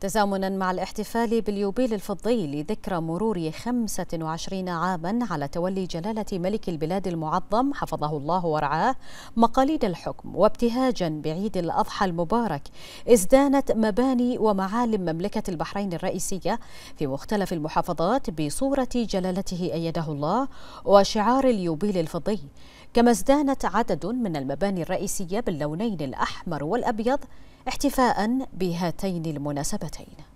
تزامنا مع الاحتفال باليوبيل الفضي لذكرى مرور 25 عاما على تولي جلالة ملك البلاد المعظم حفظه الله ورعاه مقاليد الحكم وابتهاجا بعيد الأضحى المبارك ازدانت مباني ومعالم مملكة البحرين الرئيسية في مختلف المحافظات بصورة جلالته أيده الله وشعار اليوبيل الفضي كما ازدانت عدد من المباني الرئيسية باللونين الأحمر والأبيض احتفاء بهاتين المناسبتين